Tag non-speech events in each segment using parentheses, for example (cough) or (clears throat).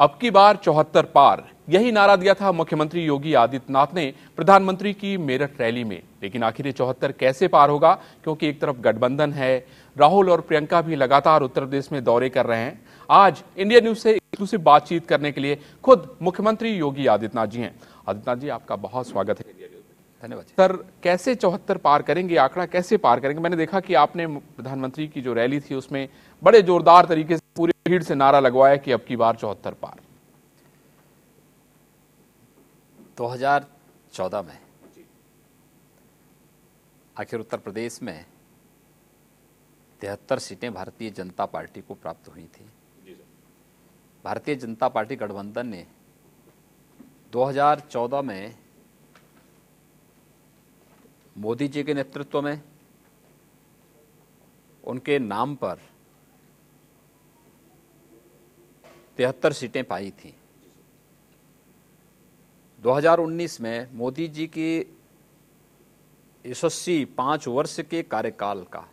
अब की बार चौहत्तर पार यही नारा दिया था मुख्यमंत्री योगी आदित्यनाथ ने प्रधानमंत्री की मेरठ रैली में लेकिन आखिर ये चौहत्तर कैसे पार होगा क्योंकि एक तरफ गठबंधन है राहुल और प्रियंका भी लगातार उत्तर प्रदेश में दौरे कर रहे हैं आज इंडिया न्यूज से एक्सक्लूसिव बातचीत करने के लिए खुद मुख्यमंत्री योगी आदित्यनाथ जी हैं आदित्यनाथ जी आपका बहुत स्वागत है धन्यवाद सर कैसे चौहत्तर पार करेंगे आंकड़ा कैसे पार करेंगे मैंने देखा कि आपने प्रधानमंत्री की जो रैली थी उसमें बड़े जोरदार तरीके से पूरे भीड़ से नारा लगवाया कि अब की बार चौहत्तर पार 2014 में आखिर उत्तर प्रदेश में तिहत्तर सीटें भारतीय जनता पार्टी को प्राप्त हुई थी भारतीय जनता पार्टी गठबंधन ने 2014 में मोदी जी के नेतृत्व में उनके नाम पर तिहत्तर सीटें पाई थी 2019 में मोदी जी के यशस्वी पांच वर्ष के कार्यकाल का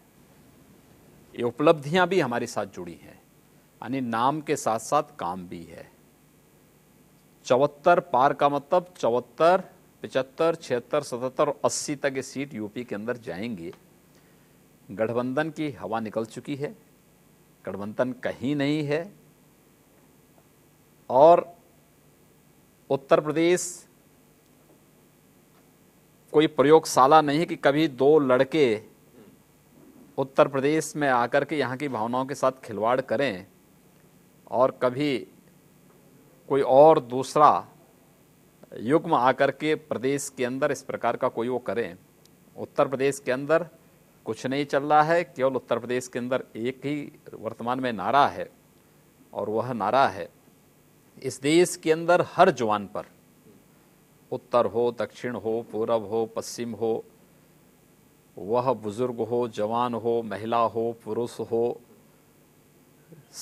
ये उपलब्धियां भी हमारे साथ जुड़ी हैं यानी नाम के साथ साथ काम भी है चौहत्तर पार का मतलब चौहत्तर पचहत्तर छिहत्तर सतहत्तर अस्सी तक ये सीट यूपी के अंदर जाएंगी गठबंधन की हवा निकल चुकी है गठबंधन कहीं नहीं है और उत्तर प्रदेश कोई प्रयोगशाला नहीं कि कभी दो लड़के उत्तर प्रदेश में आकर के यहाँ की भावनाओं के साथ खिलवाड़ करें और कभी कोई और दूसरा युग्म आकर के प्रदेश के अंदर इस प्रकार का कोई वो करें उत्तर प्रदेश के अंदर कुछ नहीं चल रहा है केवल उत्तर प्रदेश के अंदर एक ही वर्तमान में नारा है और वह नारा है इस देश के अंदर हर जवान पर उत्तर हो दक्षिण हो पूरब हो पश्चिम हो वह बुज़ुर्ग हो जवान हो महिला हो पुरुष हो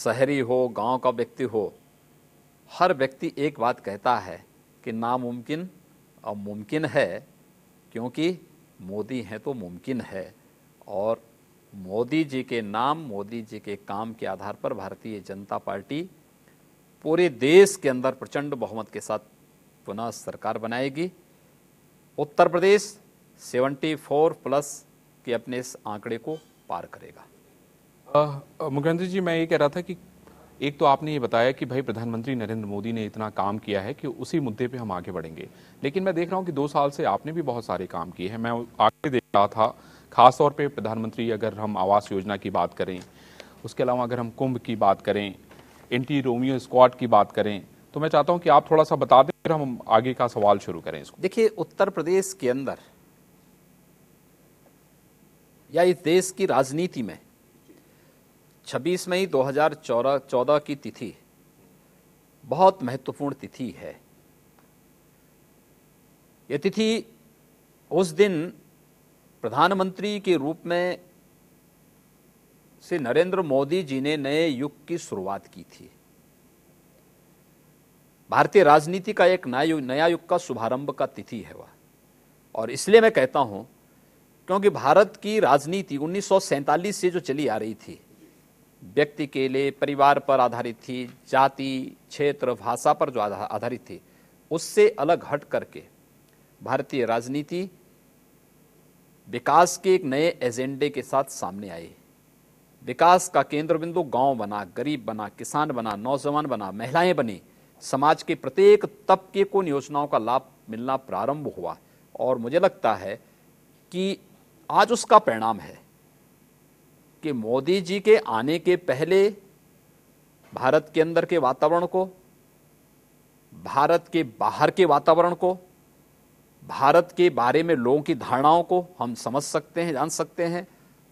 शहरी हो गांव का व्यक्ति हो हर व्यक्ति एक बात कहता है कि नामुमकिन अब मुमकिन है क्योंकि मोदी हैं तो मुमकिन है और मोदी जी के नाम मोदी जी के काम के आधार पर भारतीय जनता पार्टी पूरे देश के अंदर प्रचंड बहुमत के साथ पुनः सरकार बनाएगी उत्तर प्रदेश 74 प्लस के अपने इस आंकड़े को पार करेगा मुख्यमंत्री जी मैं ये कह रहा था कि एक तो आपने ये बताया कि भाई प्रधानमंत्री नरेंद्र मोदी ने इतना काम किया है कि उसी मुद्दे पे हम आगे बढ़ेंगे लेकिन मैं देख रहा हूँ कि दो साल से आपने भी बहुत सारे काम किए हैं मैं आगे देख रहा था खासतौर पर प्रधानमंत्री अगर हम आवास योजना की बात करें उसके अलावा अगर हम कुंभ की बात करें एंटी रोमियो स्क्वाड की बात करें तो मैं चाहता हूं कि आप थोड़ा सा बता दें फिर हम आगे का सवाल शुरू करें इसको देखिए उत्तर प्रदेश के अंदर या इस देश की राजनीति में 26 मई 2014 की तिथि बहुत महत्वपूर्ण तिथि है यह तिथि उस दिन प्रधानमंत्री के रूप में श्री नरेंद्र मोदी जी ने नए युग की शुरुआत की थी भारतीय राजनीति का एक नया नया युग का शुभारंभ का तिथि है वह और इसलिए मैं कहता हूं क्योंकि भारत की राजनीति उन्नीस से जो चली आ रही थी व्यक्ति के लिए परिवार पर आधारित थी जाति क्षेत्र भाषा पर जो आधारित थी उससे अलग हट करके भारतीय राजनीति विकास के एक नए एजेंडे के साथ सामने आई विकास का केंद्र बिंदु गांव बना गरीब बना किसान बना नौजवान बना महिलाएं बनी समाज के प्रत्येक तबके को योजनाओं का लाभ मिलना प्रारंभ हुआ और मुझे लगता है कि आज उसका परिणाम है कि मोदी जी के आने के पहले भारत के अंदर के वातावरण को भारत के बाहर के वातावरण को भारत के बारे में लोगों की धारणाओं को हम समझ सकते हैं जान सकते हैं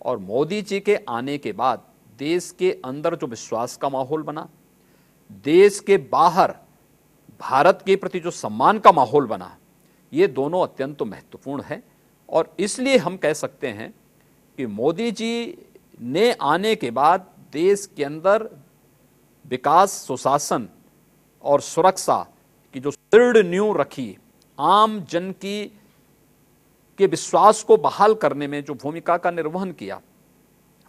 और मोदी जी के आने के बाद देश के अंदर जो विश्वास का माहौल बना देश के बाहर भारत के प्रति जो सम्मान का माहौल बना ये दोनों अत्यंत तो महत्वपूर्ण है और इसलिए हम कह सकते हैं कि मोदी जी ने आने के बाद देश के अंदर विकास सुशासन और सुरक्षा की जो दृढ़ न्यू रखी आम जन की के विश्वास को बहाल करने में जो भूमिका का निर्वहन किया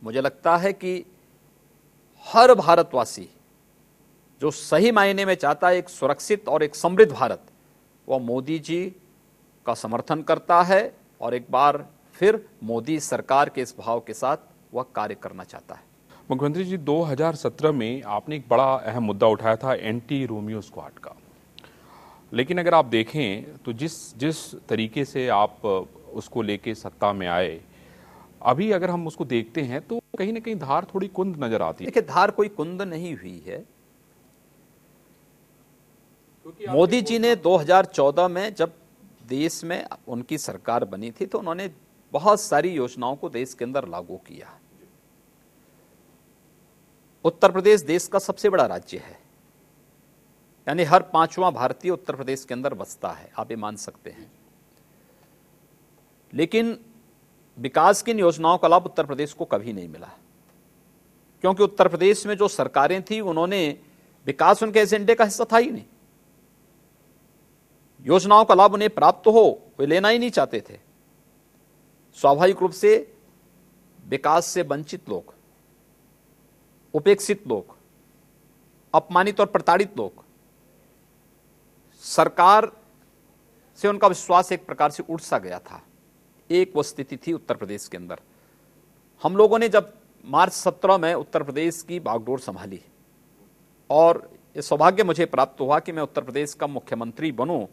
मुझे लगता है कि हर भारतवासी जो सही मायने में चाहता है एक सुरक्षित और एक समृद्ध भारत वह मोदी जी का समर्थन करता है और एक बार फिर मोदी सरकार के इस भाव के साथ वह कार्य करना चाहता है मुख्यमंत्री जी 2017 में आपने एक बड़ा अहम मुद्दा उठाया था एंटी रोमियो स्क्वाड का लेकिन अगर आप देखें तो जिस जिस तरीके से आप उसको लेके सत्ता में आए अभी अगर हम उसको देखते हैं तो कहीं ना कहीं धार थोड़ी कुंद नजर आती है देखिए धार कोई कुंद नहीं हुई है मोदी जी ने 2014 में जब देश में उनकी सरकार बनी थी तो उन्होंने बहुत सारी योजनाओं को देश के अंदर लागू किया उत्तर प्रदेश देश का सबसे बड़ा राज्य है यानी हर पांचवा भारतीय उत्तर प्रदेश के अंदर बसता है आप ये मान सकते हैं लेकिन विकास की इन योजनाओं का लाभ उत्तर प्रदेश को कभी नहीं मिला क्योंकि उत्तर प्रदेश में जो सरकारें थी उन्होंने विकास उनके एजेंडे का हिस्सा था ही नहीं योजनाओं का लाभ उन्हें प्राप्त हो वे लेना ही नहीं चाहते थे स्वाभाविक रूप से विकास से वंचित लोग उपेक्षित लोग अपमानित और प्रताड़ित लोग सरकार से उनका विश्वास एक प्रकार से उठ सा गया था एक वो स्थिति थी उत्तर प्रदेश के अंदर हम लोगों ने जब मार्च सत्रह में उत्तर प्रदेश की बागडोर संभाली और ये सौभाग्य मुझे प्राप्त हुआ कि मैं उत्तर प्रदेश का मुख्यमंत्री बनूं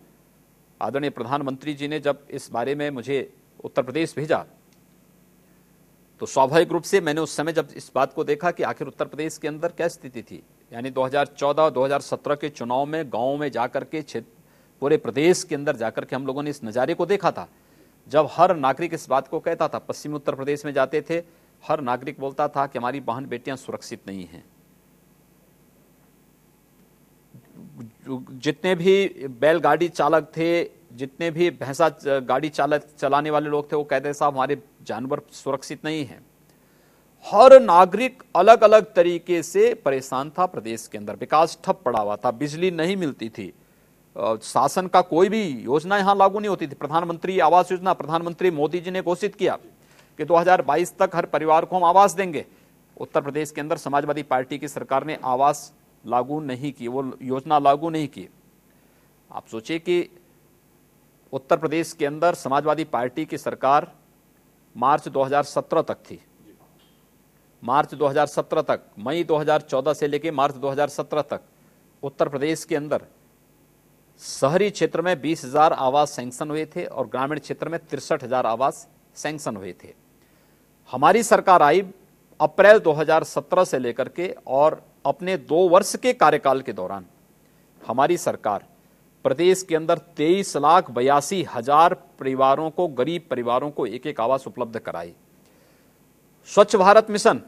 आदरणीय प्रधानमंत्री जी ने जब इस बारे में मुझे उत्तर प्रदेश भेजा तो स्वाभाविक रूप से मैंने उस समय जब इस बात को देखा कि आखिर उत्तर प्रदेश के अंदर क्या स्थिति थी यानी 2014-2017 के चुनाव में गाँव में जाकर के क्षेत्र पूरे प्रदेश के अंदर जाकर के हम लोगों ने इस नज़ारे को देखा था जब हर नागरिक इस बात को कहता था पश्चिमी उत्तर प्रदेश में जाते थे हर नागरिक बोलता था कि हमारी बहन बेटियां सुरक्षित नहीं हैं जितने भी बैलगाड़ी चालक थे जितने भी भैंसा गाड़ी चालक चलाने वाले लोग थे वो कहते साहब हमारे जानवर सुरक्षित नहीं हैं हर नागरिक अलग अलग तरीके से परेशान था प्रदेश के अंदर विकास ठप पड़ा हुआ था बिजली नहीं मिलती थी शासन का कोई भी योजना यहां लागू नहीं होती थी प्रधानमंत्री आवास योजना प्रधानमंत्री मोदी जी ने घोषित किया कि 2022 तक हर परिवार को हम आवास देंगे उत्तर प्रदेश के अंदर समाजवादी पार्टी की सरकार ने आवास लागू नहीं की वो योजना लागू नहीं की आप सोचिए कि उत्तर प्रदेश के अंदर समाजवादी पार्टी की सरकार मार्च 2017 तक थी मार्च 2017 तक मई 2014 से लेकर मार्च 2017 तक उत्तर प्रदेश के अंदर शहरी क्षेत्र में 20,000 आवास सैंक्शन हुए थे और ग्रामीण क्षेत्र में तिरसठ हजार आवास सैंक्शन हुए थे हमारी सरकार आई अप्रैल 2017 से लेकर के और अपने दो वर्ष के कार्यकाल के दौरान हमारी सरकार प्रदेश के अंदर तेईस लाख बयासी हजार परिवारों को गरीब परिवारों को एक एक आवास उपलब्ध कराई स्वच्छ भारत मिशन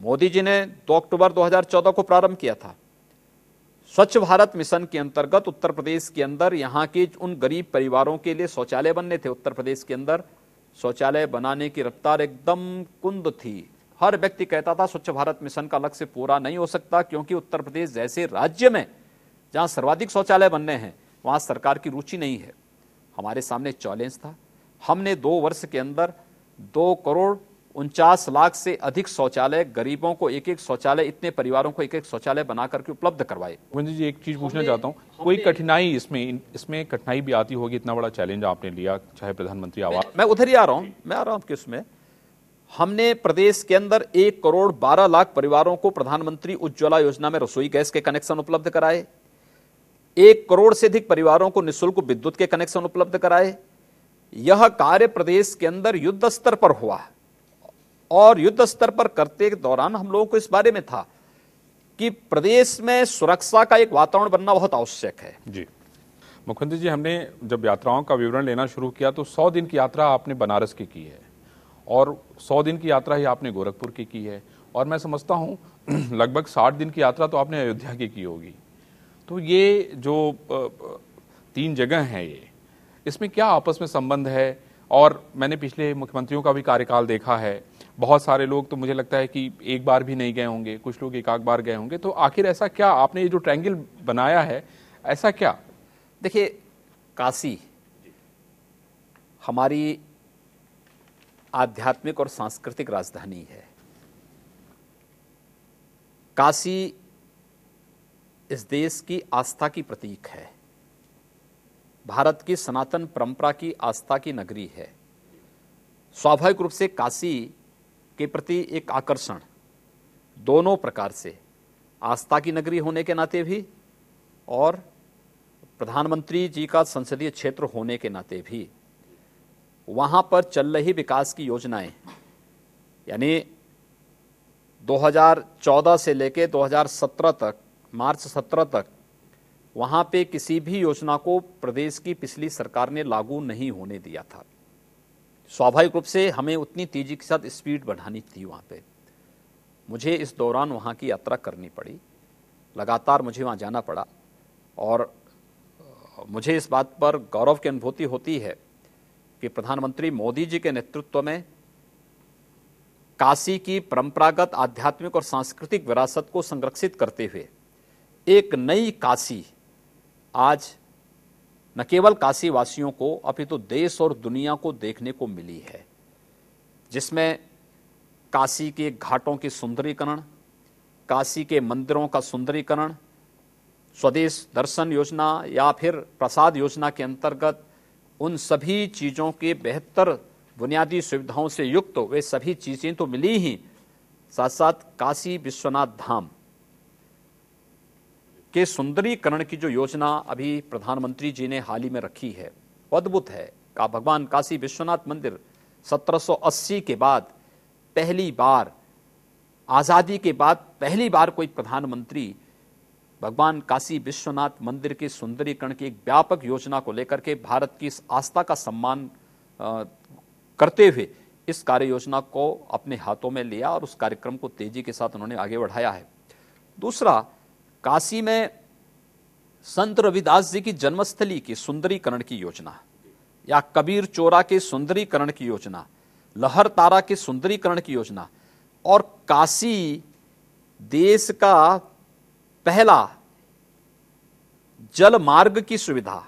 मोदी जी ने 2 अक्टूबर 2014 को प्रारंभ किया था स्वच्छ भारत मिशन के अंतर्गत उत्तर प्रदेश के अंदर यहाँ के उन गरीब परिवारों के लिए शौचालय बनने थे उत्तर प्रदेश के अंदर शौचालय बनाने की रफ्तार एकदम कुंद थी हर व्यक्ति कहता था स्वच्छ भारत मिशन का लक्ष्य पूरा नहीं हो सकता क्योंकि उत्तर प्रदेश जैसे राज्य में जहाँ सर्वाधिक शौचालय बनने हैं वहाँ सरकार की रुचि नहीं है हमारे सामने चैलेंज था हमने दो वर्ष के अंदर दो करोड़ उनचास लाख से अधिक शौचालय गरीबों को एक एक शौचालय इतने परिवारों को एक एक शौचालय बना करके उपलब्ध करवाए जी एक चीज पूछना चाहता हूँ कोई कठिनाई इसमें इसमें कठिनाई भी आती होगी इतना बड़ा चैलेंज आपने लिया चाहे प्रधानमंत्री आवास मैं उधर ही आ रहा हूँ मैं आ रहा हूँ उसमें हमने प्रदेश के अंदर एक करोड़ बारह लाख परिवारों को प्रधानमंत्री उज्ज्वला योजना में रसोई गैस के कनेक्शन उपलब्ध कराए एक करोड़ से अधिक परिवारों को निःशुल्क विद्युत के कनेक्शन उपलब्ध कराए यह कार्य प्रदेश के अंदर युद्ध स्तर पर हुआ है और युद्ध स्तर पर करते के दौरान हम लोगों को इस बारे में था कि प्रदेश में सुरक्षा का एक वातावरण बनना बहुत आवश्यक है जी मुख्यमंत्री जी हमने जब यात्राओं का विवरण लेना शुरू किया तो सौ दिन की यात्रा आपने बनारस की की है और सौ दिन की यात्रा ही आपने गोरखपुर की की है और मैं समझता हूँ (clears throat) लगभग साठ दिन की यात्रा तो आपने अयोध्या की की होगी तो ये जो तीन जगह हैं ये इसमें क्या आपस में संबंध है और मैंने पिछले मुख्यमंत्रियों का भी कार्यकाल देखा है बहुत सारे लोग तो मुझे लगता है कि एक बार भी नहीं गए होंगे कुछ लोग एक आध बार गए होंगे तो आखिर ऐसा क्या आपने ये जो ट्रैंगल बनाया है ऐसा क्या देखिए काशी हमारी आध्यात्मिक और सांस्कृतिक राजधानी है काशी इस देश की आस्था की प्रतीक है भारत की सनातन परंपरा की आस्था की नगरी है स्वाभाविक रूप से काशी के प्रति एक आकर्षण दोनों प्रकार से आस्था की नगरी होने के नाते भी और प्रधानमंत्री जी का संसदीय क्षेत्र होने के नाते भी वहाँ पर चल रही विकास की योजनाएं यानी 2014 से लेकर 2017 तक मार्च 17 तक वहाँ पे किसी भी योजना को प्रदेश की पिछली सरकार ने लागू नहीं होने दिया था स्वाभाविक रूप से हमें उतनी तेज़ी के साथ स्पीड बढ़ानी थी वहाँ पे मुझे इस दौरान वहाँ की यात्रा करनी पड़ी लगातार मुझे वहाँ जाना पड़ा और मुझे इस बात पर गौरव की अनुभूति होती है कि प्रधानमंत्री मोदी जी के नेतृत्व में काशी की परंपरागत आध्यात्मिक और सांस्कृतिक विरासत को संरक्षित करते हुए एक नई काशी आज न केवल काशी वासियों को अभी तो देश और दुनिया को देखने को मिली है जिसमें काशी के घाटों के सुंदरीकरण काशी के मंदिरों का सुंदरीकरण स्वदेश दर्शन योजना या फिर प्रसाद योजना के अंतर्गत उन सभी चीज़ों के बेहतर बुनियादी सुविधाओं से युक्त वे सभी चीज़ें तो मिली ही साथ साथ काशी विश्वनाथ धाम के सुंदरीकरण की जो योजना अभी प्रधानमंत्री जी ने हाल ही में रखी है अद्भुत है का भगवान काशी विश्वनाथ मंदिर 1780 के बाद पहली बार आज़ादी के बाद पहली बार कोई प्रधानमंत्री भगवान काशी विश्वनाथ मंदिर के सुंदरीकरण की एक व्यापक योजना को लेकर के भारत की इस आस्था का सम्मान करते हुए इस कार्य योजना को अपने हाथों में लिया और उस कार्यक्रम को तेजी के साथ उन्होंने आगे बढ़ाया है दूसरा काशी में संत रविदास जी की जन्मस्थली की सुंदरीकरण की योजना या कबीर चोरा के सुंदरीकरण की योजना लहर तारा के सुंदरीकरण की योजना और काशी देश का पहला जल मार्ग की सुविधा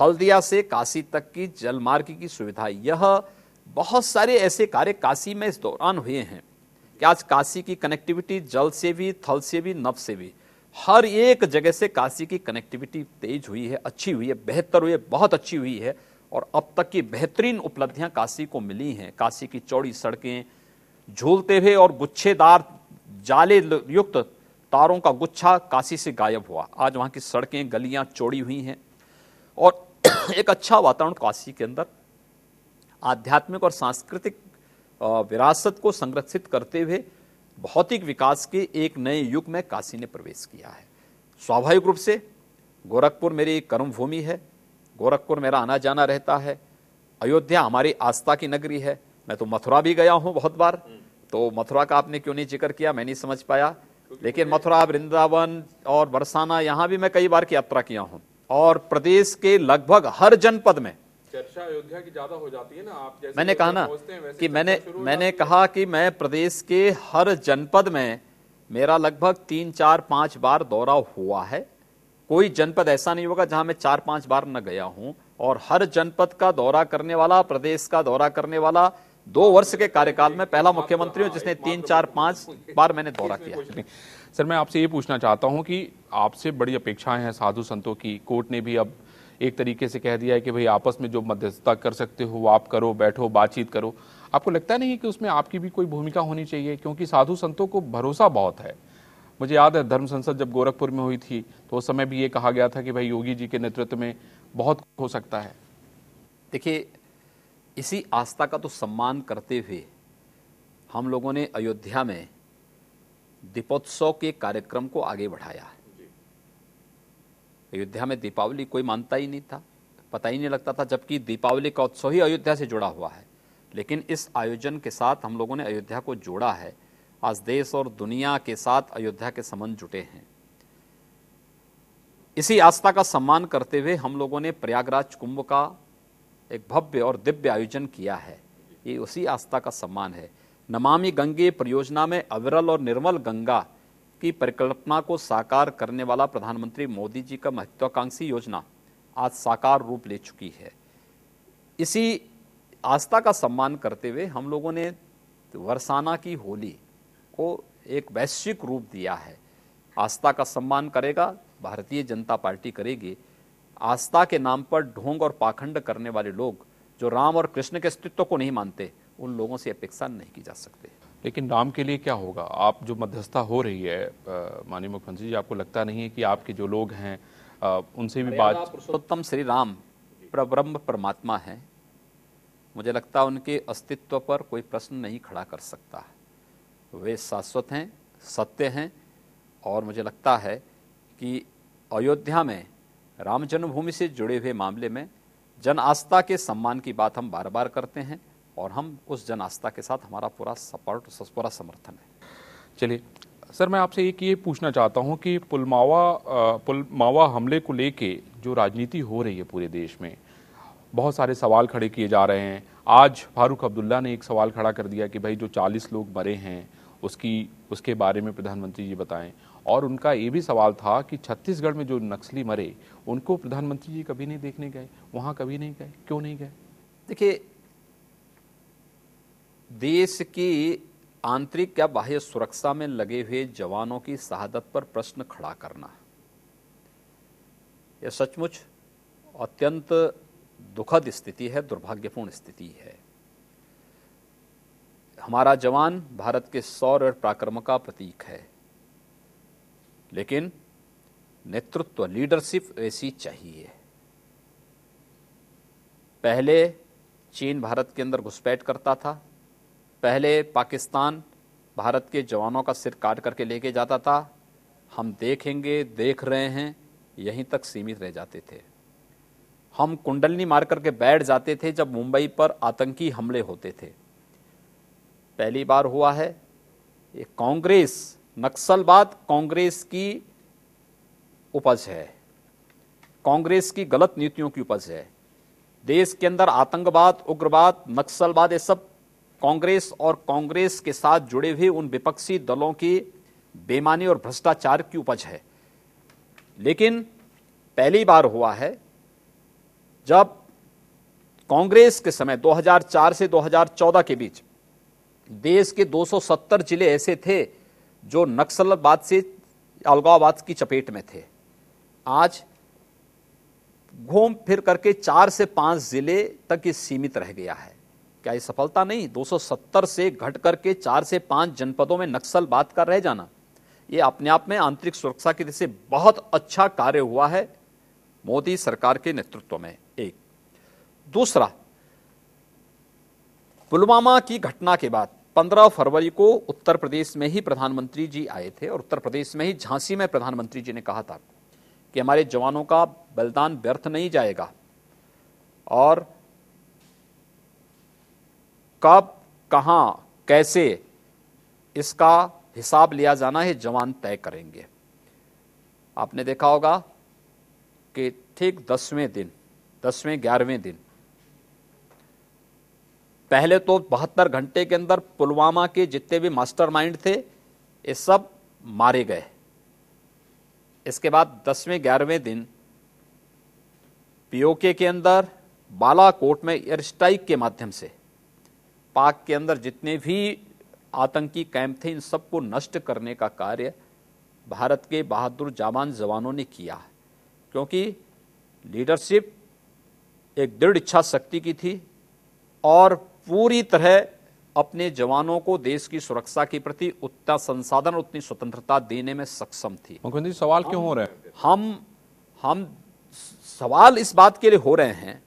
हल्दिया से काशी तक की जल मार्ग की सुविधा यह बहुत सारे ऐसे कार्य काशी में इस दौरान हुए हैं कि आज काशी की कनेक्टिविटी जल से भी थल से भी नव से भी हर एक जगह से काशी की कनेक्टिविटी तेज हुई है अच्छी हुई है बेहतर हुई है बहुत अच्छी हुई है और अब तक की बेहतरीन उपलब्धियां काशी को मिली हैं काशी की चौड़ी सड़कें झूलते हुए और गुच्छेदार जाले युक्त तारों का गुच्छा काशी से गायब हुआ आज वहां की सड़कें गलियां चौड़ी हुई हैं और (clears throat) एक अच्छा वातावरण काशी के अंदर आध्यात्मिक और सांस्कृतिक विरासत को संरक्षित करते हुए भौतिक विकास के एक नए युग में काशी ने प्रवेश किया है स्वाभाविक रूप से गोरखपुर मेरी भूमि है गोरखपुर मेरा आना जाना रहता है अयोध्या हमारी आस्था की नगरी है मैं तो मथुरा भी गया हूँ बहुत बार तो मथुरा का आपने क्यों नहीं जिक्र किया मैं नहीं समझ पाया लेकिन मथुरा वृंदावन और बरसाना यहाँ भी मैं कई बार की यात्रा किया हूँ और प्रदेश के लगभग हर जनपद में चर्चा अयोध्या की ज्यादा हो जाती है ना आप जैसे मैंने कहा ना कि मैंने मैंने कहा कि मैं प्रदेश के हर जनपद में मेरा लगभग तीन चार पांच बार दौरा हुआ है कोई जनपद ऐसा नहीं होगा जहां मैं चार पांच बार न गया हूं और हर जनपद का दौरा करने वाला प्रदेश का दौरा करने वाला दो वर्ष के कार्यकाल में पहला हाँ, मुख्यमंत्री हूं जिसने तीन चार पांच बार मैंने दौरा किया सर मैं आपसे ये पूछना चाहता हूं कि आपसे बड़ी अपेक्षाएं हैं साधु संतों की कोर्ट ने भी अब एक तरीके से कह दिया है कि भाई आपस में जो मध्यस्थता कर सकते हो आप करो बैठो बातचीत करो आपको लगता नहीं कि उसमें आपकी भी कोई भूमिका होनी चाहिए क्योंकि साधु संतों को भरोसा बहुत है मुझे याद है धर्म संसद जब गोरखपुर में हुई थी तो उस समय भी ये कहा गया था कि भाई योगी जी के नेतृत्व में बहुत हो सकता है देखिए इसी आस्था का तो सम्मान करते हुए हम लोगों ने अयोध्या में दीपोत्सव के कार्यक्रम को आगे बढ़ाया है अयोध्या में दीपावली कोई मानता ही नहीं था पता ही नहीं लगता था जबकि दीपावली का उत्सव ही अयोध्या से जुड़ा हुआ है लेकिन इस आयोजन के साथ हम लोगों ने अयोध्या को जोड़ा है आज देश और दुनिया के साथ अयोध्या के संबंध जुटे हैं इसी आस्था का सम्मान करते हुए हम लोगों ने प्रयागराज कुंभ का एक भव्य और दिव्य आयोजन किया है ये उसी आस्था का सम्मान है नमामि गंगे परियोजना में अविरल और निर्मल गंगा की परिकल्पना को साकार करने वाला प्रधानमंत्री मोदी जी का महत्वाकांक्षी योजना आज साकार रूप ले चुकी है इसी आस्था का सम्मान करते हुए हम लोगों ने वर्षाना की होली को एक वैश्विक रूप दिया है आस्था का सम्मान करेगा भारतीय जनता पार्टी करेगी आस्था के नाम पर ढोंग और पाखंड करने वाले लोग जो राम और कृष्ण के अस्तित्व को नहीं मानते उन लोगों से अपेक्षा नहीं की जा सकती लेकिन नाम के लिए क्या होगा आप जो मध्यस्था हो रही है माननीय मुख्यमंत्री जी आपको लगता नहीं है कि आपके जो लोग हैं उनसे भी बात पुरुषोत्तम श्री राम प्रब्रह्म परमात्मा हैं मुझे लगता है उनके अस्तित्व पर कोई प्रश्न नहीं खड़ा कर सकता वे शाश्वत हैं सत्य हैं और मुझे लगता है कि अयोध्या में राम जन्मभूमि से जुड़े हुए मामले में जन आस्था के सम्मान की बात हम बार बार करते हैं और हम उस जन आस्था के साथ हमारा पूरा सपोर्ट पूरा समर्थन है चलिए सर मैं आपसे एक ये पूछना चाहता हूँ कि पुलवामा पुलवामा हमले को लेके जो राजनीति हो रही है पूरे देश में बहुत सारे सवाल खड़े किए जा रहे हैं आज फारूक अब्दुल्ला ने एक सवाल खड़ा कर दिया कि भाई जो 40 लोग मरे हैं उसकी उसके बारे में प्रधानमंत्री जी बताएं और उनका ये भी सवाल था कि छत्तीसगढ़ में जो नक्सली मरे उनको प्रधानमंत्री जी कभी नहीं देखने गए वहाँ कभी नहीं गए क्यों नहीं गए देखिए देश की आंतरिक या बाह्य सुरक्षा में लगे हुए जवानों की शहादत पर प्रश्न खड़ा करना यह सचमुच अत्यंत दुखद स्थिति है दुर्भाग्यपूर्ण स्थिति है हमारा जवान भारत के सौर और पराक्रम का प्रतीक है लेकिन नेतृत्व लीडरशिप ऐसी चाहिए पहले चीन भारत के अंदर घुसपैठ करता था पहले पाकिस्तान भारत के जवानों का सिर काट करके लेके जाता था हम देखेंगे देख रहे हैं यहीं तक सीमित रह जाते थे हम कुंडलनी मार करके बैठ जाते थे जब मुंबई पर आतंकी हमले होते थे पहली बार हुआ है ये कांग्रेस नक्सलवाद कांग्रेस की उपज है कांग्रेस की गलत नीतियों की उपज है देश के अंदर आतंकवाद उग्रवाद नक्सलवाद ये सब कांग्रेस और कांग्रेस के साथ जुड़े हुए उन विपक्षी दलों की बेमानी और भ्रष्टाचार की उपज है लेकिन पहली बार हुआ है जब कांग्रेस के समय 2004 से 2014 के बीच देश के 270 जिले ऐसे थे जो नक्सलवाद से अलगाववाद की चपेट में थे आज घूम फिर करके चार से पांच जिले तक ये सीमित रह गया है क्या ये सफलता नहीं 270 से घट करके चार से पांच जनपदों में नक्सल बात कर रह जाना ये अपने आप में आंतरिक सुरक्षा की दृष्टि से बहुत अच्छा कार्य हुआ है मोदी सरकार के नेतृत्व में एक दूसरा पुलवामा की घटना के बाद 15 फरवरी को उत्तर प्रदेश में ही प्रधानमंत्री जी आए थे और उत्तर प्रदेश में ही झांसी में प्रधानमंत्री जी ने कहा था कि हमारे जवानों का बलिदान व्यर्थ नहीं जाएगा और कब कहाँ कैसे इसका हिसाब लिया जाना है जवान तय करेंगे आपने देखा होगा कि ठीक दसवें दिन दसवें ग्यारहवें दिन पहले तो बहत्तर घंटे के अंदर पुलवामा के जितने भी मास्टरमाइंड थे ये सब मारे गए इसके बाद दसवें ग्यारहवें दिन पीओके के अंदर बालाकोट में एयर स्ट्राइक के माध्यम से पाक के अंदर जितने भी आतंकी कैंप थे इन सबको नष्ट करने का कार्य भारत के बहादुर जवान जवानों ने किया क्योंकि लीडरशिप एक दृढ़ इच्छा शक्ति की थी और पूरी तरह अपने जवानों को देश की सुरक्षा के प्रति उतना संसाधन उतनी स्वतंत्रता देने में सक्षम थी मुख्यमंत्री सवाल क्यों हो रहे हैं हम हम सवाल इस बात के लिए हो रहे हैं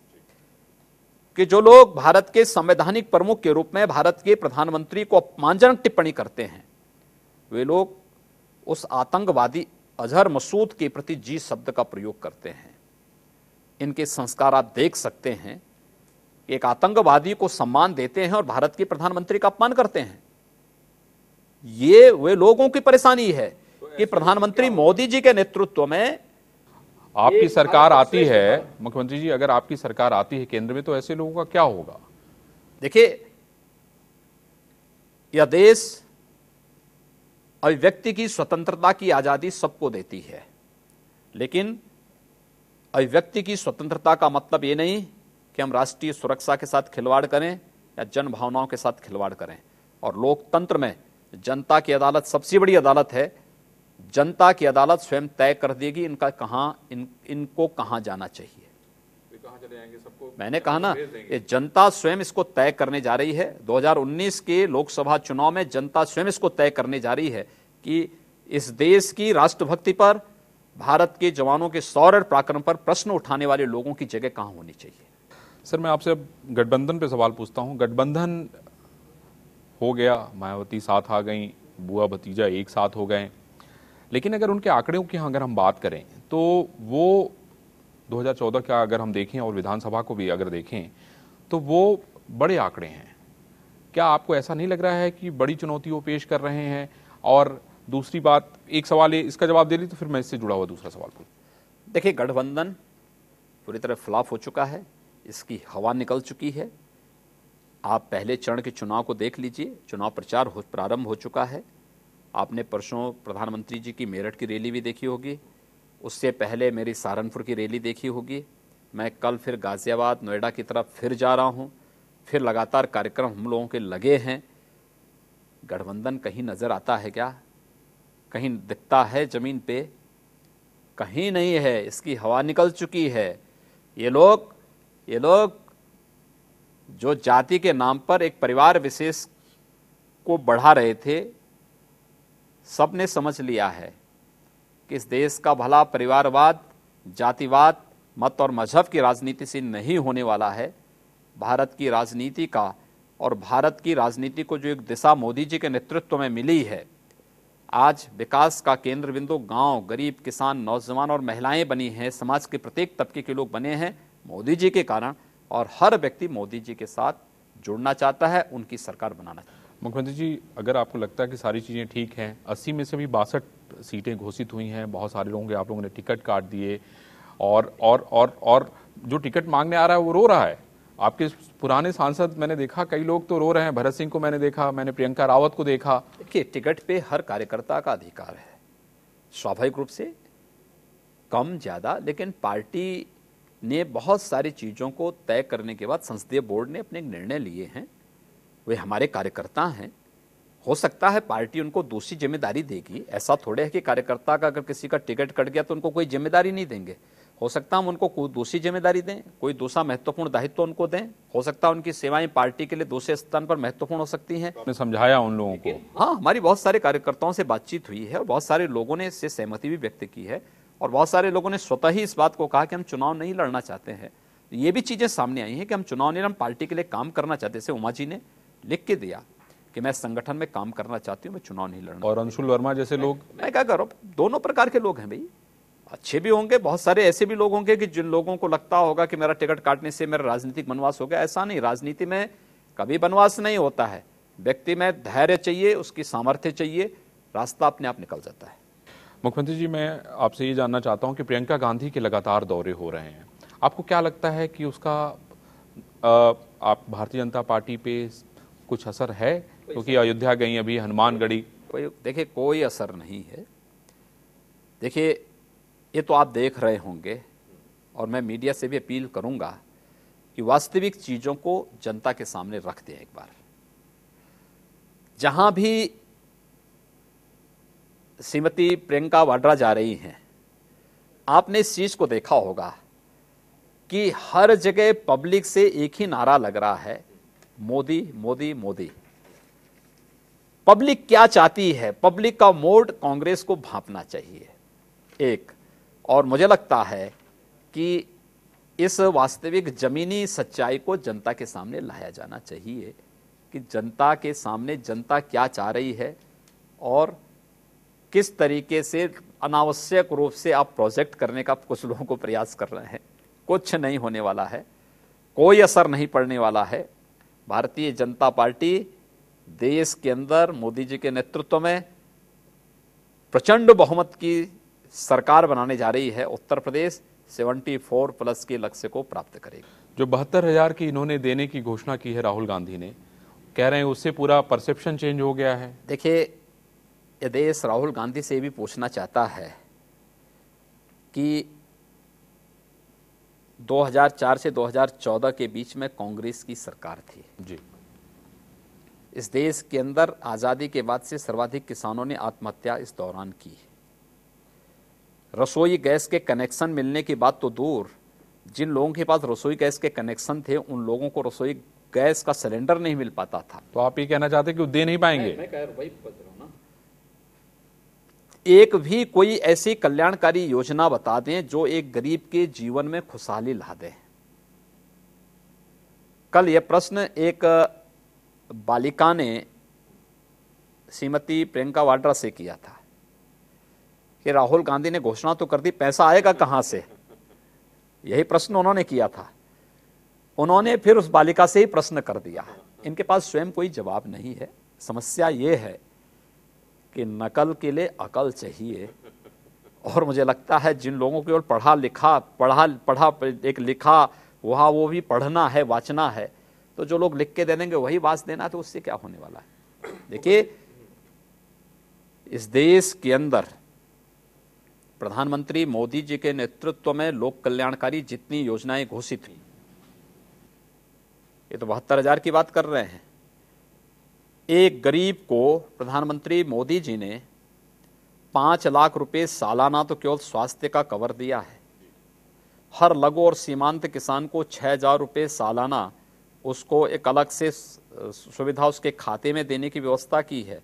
कि जो लोग भारत के संवैधानिक प्रमुख के रूप में भारत के प्रधानमंत्री को अपमानजनक टिप्पणी करते हैं वे लोग उस आतंकवादी अजहर मसूद के प्रति जी शब्द का प्रयोग करते हैं इनके संस्कार आप देख सकते हैं एक आतंकवादी को सम्मान देते हैं और भारत के प्रधानमंत्री का अपमान करते हैं ये वे लोगों की परेशानी है तो कि प्रधानमंत्री मोदी जी के नेतृत्व में आपकी सरकार आती है मुख्यमंत्री जी अगर आपकी सरकार आती है केंद्र में तो ऐसे लोगों का क्या होगा देखिए यह देश अभिव्यक्ति की स्वतंत्रता की आज़ादी सबको देती है लेकिन अभिव्यक्ति की स्वतंत्रता का मतलब ये नहीं कि हम राष्ट्रीय सुरक्षा के साथ खिलवाड़ करें या जन भावनाओं के साथ खिलवाड़ करें और लोकतंत्र में जनता की अदालत सबसे बड़ी अदालत है जनता की अदालत स्वयं तय कर देगी इनका कहां इन इनको कहां जाना चाहिए सबको मैंने कहा ना ये जनता स्वयं इसको तय करने जा रही है 2019 के लोकसभा चुनाव में जनता स्वयं इसको तय करने जा रही है कि इस देश की राष्ट्रभक्ति पर भारत के जवानों के सौर पराक्रम पर प्रश्न उठाने वाले लोगों की जगह कहाँ होनी चाहिए सर मैं आपसे गठबंधन पे सवाल पूछता हूँ गठबंधन हो गया मायावती साथ आ गई बुआ भतीजा एक साथ हो गए लेकिन अगर उनके आंकड़ों की अगर हम बात करें तो वो 2014 का अगर हम देखें और विधानसभा को भी अगर देखें तो वो बड़े आंकड़े हैं क्या आपको ऐसा नहीं लग रहा है कि बड़ी चुनौतियों पेश कर रहे हैं और दूसरी बात एक सवाल ये इसका जवाब दे ली तो फिर मैं इससे जुड़ा हुआ दूसरा सवाल पूछ देखिए गठबंधन पूरी तरह फ्लॉप हो चुका है इसकी हवा निकल चुकी है आप पहले चरण के चुनाव को देख लीजिए चुनाव प्रचार हो प्रारंभ हो चुका है आपने परसों प्रधानमंत्री जी की मेरठ की रैली भी देखी होगी उससे पहले मेरी सहारनपुर की रैली देखी होगी मैं कल फिर गाज़ियाबाद नोएडा की तरफ फिर जा रहा हूँ फिर लगातार कार्यक्रम हम लोगों के लगे हैं गठबंधन कहीं नज़र आता है क्या कहीं दिखता है ज़मीन पे कहीं नहीं है इसकी हवा निकल चुकी है ये लोग ये लोग जो जाति के नाम पर एक परिवार विशेष को बढ़ा रहे थे सबने समझ लिया है कि इस देश का भला परिवारवाद जातिवाद मत और मजहब की राजनीति से नहीं होने वाला है भारत की राजनीति का और भारत की राजनीति को जो एक दिशा मोदी जी के नेतृत्व में मिली है आज विकास का केंद्र बिंदु गांव, गरीब किसान नौजवान और महिलाएं बनी हैं समाज के प्रत्येक तबके के लोग बने हैं मोदी जी के कारण और हर व्यक्ति मोदी जी के साथ जुड़ना चाहता है उनकी सरकार बनाना चाहता है मुख्यमंत्री जी अगर आपको लगता है कि सारी चीज़ें ठीक हैं अस्सी में से भी बासठ सीटें घोषित हुई हैं बहुत सारे लोगों के आप लोगों ने टिकट काट दिए और और और और जो टिकट मांगने आ रहा है वो रो रहा है आपके पुराने सांसद मैंने देखा कई लोग तो रो रहे हैं भरत सिंह को मैंने देखा मैंने प्रियंका रावत को देखा देखिए टिकट पे हर कार्यकर्ता का अधिकार है स्वाभाविक रूप से कम ज़्यादा लेकिन पार्टी ने बहुत सारी चीज़ों को तय करने के बाद संसदीय बोर्ड ने अपने निर्णय लिए हैं वे हमारे कार्यकर्ता हैं हो सकता है पार्टी उनको दूसरी जिम्मेदारी देगी ऐसा थोड़े है कि कार्यकर्ता का अगर किसी का टिकट कट गया तो उनको कोई जिम्मेदारी नहीं देंगे हो सकता हम उनको कोई दूसरी जिम्मेदारी दें कोई दूसरा महत्वपूर्ण दायित्व उनको दें हो सकता है उनकी सेवाएं पार्टी के लिए दूसरे स्थान पर महत्वपूर्ण हो सकती हैं आपने समझाया उन लोगों को हाँ हमारी बहुत सारे कार्यकर्ताओं से बातचीत हुई है और बहुत सारे लोगों ने इससे सहमति भी व्यक्त की है और बहुत सारे लोगों ने स्वतः ही इस बात को कहा कि हम चुनाव नहीं लड़ना चाहते हैं ये भी चीज़ें सामने आई हैं कि हम चुनाव नहीं हम पार्टी के लिए काम करना चाहते थे उमा जी ने लिख के दिया कि मैं संगठन में काम करना चाहती हूँ मैं चुनाव नहीं लड़ना और अंशुल वर्मा जैसे लोग मैं क्या करूँ दोनों प्रकार के लोग हैं भाई अच्छे भी होंगे बहुत सारे ऐसे भी लोग होंगे कि जिन लोगों को लगता होगा कि मेरा टिकट काटने से मेरा राजनीतिक बनवास हो गया ऐसा नहीं राजनीति में कभी बनवास नहीं होता है व्यक्ति में धैर्य चाहिए उसकी सामर्थ्य चाहिए रास्ता अपने आप निकल जाता है मुख्यमंत्री जी मैं आपसे ये जानना चाहता हूँ कि प्रियंका गांधी के लगातार दौरे हो रहे हैं आपको क्या लगता है कि उसका आप भारतीय जनता पार्टी पे कुछ असर है क्योंकि अयोध्या गई अभी हनुमानगढ़ी कोई देखिए कोई असर नहीं है देखिए ये तो आप देख रहे होंगे और मैं मीडिया से भी अपील करूंगा कि वास्तविक चीज़ों को जनता के सामने रख दें एक बार जहां भी श्रीमती प्रियंका वाड्रा जा रही हैं आपने इस चीज़ को देखा होगा कि हर जगह पब्लिक से एक ही नारा लग रहा है मोदी मोदी मोदी पब्लिक क्या चाहती है पब्लिक का मोड कांग्रेस को भापना चाहिए एक और मुझे लगता है कि इस वास्तविक जमीनी सच्चाई को जनता के सामने लाया जाना चाहिए कि जनता के सामने जनता क्या चाह रही है और किस तरीके से अनावश्यक रूप से आप प्रोजेक्ट करने का कुछ लोगों को प्रयास कर रहे हैं कुछ नहीं होने वाला है कोई असर नहीं पड़ने वाला है भारतीय जनता पार्टी देश के अंदर मोदी जी के नेतृत्व में प्रचंड बहुमत की सरकार बनाने जा रही है उत्तर प्रदेश 74 प्लस के लक्ष्य को प्राप्त करेगी जो बहत्तर हजार की इन्होंने देने की घोषणा की है राहुल गांधी ने कह रहे हैं उससे पूरा परसेप्शन चेंज हो गया है देखिए ये देश राहुल गांधी से भी पूछना चाहता है कि 2004 से 2014 के बीच में कांग्रेस की सरकार थी जी इस देश के अंदर आज़ादी के बाद से सर्वाधिक किसानों ने आत्महत्या इस दौरान की रसोई गैस के कनेक्शन मिलने की बात तो दूर जिन लोगों के पास रसोई गैस के कनेक्शन थे उन लोगों को रसोई गैस का सिलेंडर नहीं मिल पाता था तो आप ये कहना चाहते कि वो दे नहीं पाएंगे मैं, मैं कह रहा, ना एक भी कोई ऐसी कल्याणकारी योजना बता दें जो एक गरीब के जीवन में खुशहाली ला दे कल यह प्रश्न एक बालिका ने श्रीमती प्रियंका वाड्रा से किया था कि राहुल गांधी ने घोषणा तो कर दी पैसा आएगा कहां से यही प्रश्न उन्होंने किया था उन्होंने फिर उस बालिका से ही प्रश्न कर दिया इनके पास स्वयं कोई जवाब नहीं है समस्या ये है कि नकल के लिए अकल चाहिए और मुझे लगता है जिन लोगों और पढ़ा लिखा पढ़ा पढ़ा एक लिखा वहाँ वो भी पढ़ना है वाचना है तो जो लोग लिख के दे देंगे वही वाच देना तो उससे क्या होने वाला है देखिए इस देश के अंदर प्रधानमंत्री मोदी जी के नेतृत्व में लोक कल्याणकारी जितनी योजनाएं घोषित हुई ये तो बहत्तर हजार की बात कर रहे हैं एक गरीब को प्रधानमंत्री मोदी जी ने पाँच लाख रुपए सालाना तो केवल स्वास्थ्य का कवर दिया है हर लघु और सीमांत किसान को छः हजार रुपये सालाना उसको एक अलग से सुविधा उसके खाते में देने की व्यवस्था की है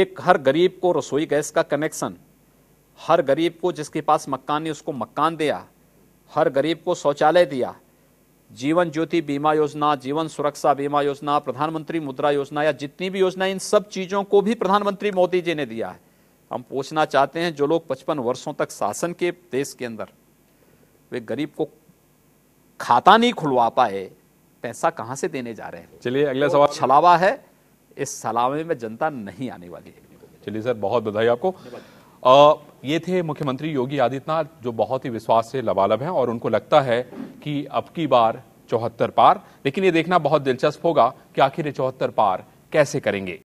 एक हर गरीब को रसोई गैस का कनेक्शन हर गरीब को जिसके पास मकान नहीं उसको मकान दिया हर गरीब को शौचालय दिया जीवन ज्योति बीमा योजना जीवन सुरक्षा बीमा योजना प्रधानमंत्री मुद्रा योजना या जितनी भी योजना इन सब चीज़ों को भी प्रधानमंत्री मोदी जी ने दिया है हम पूछना चाहते हैं जो लोग पचपन वर्षों तक शासन के देश के अंदर वे गरीब को खाता नहीं खुलवा पाए पैसा कहाँ से देने जा रहे हैं चलिए अगला तो सवाल छलावा है इस सलावे में जनता नहीं आने वाली है चलिए सर बहुत बधाई आपको ये थे मुख्यमंत्री योगी आदित्यनाथ जो बहुत ही विश्वास से लबालब हैं और उनको लगता है कि अब की बार चौहत्तर पार लेकिन ये देखना बहुत दिलचस्प होगा कि आखिर ये चौहत्तर पार कैसे करेंगे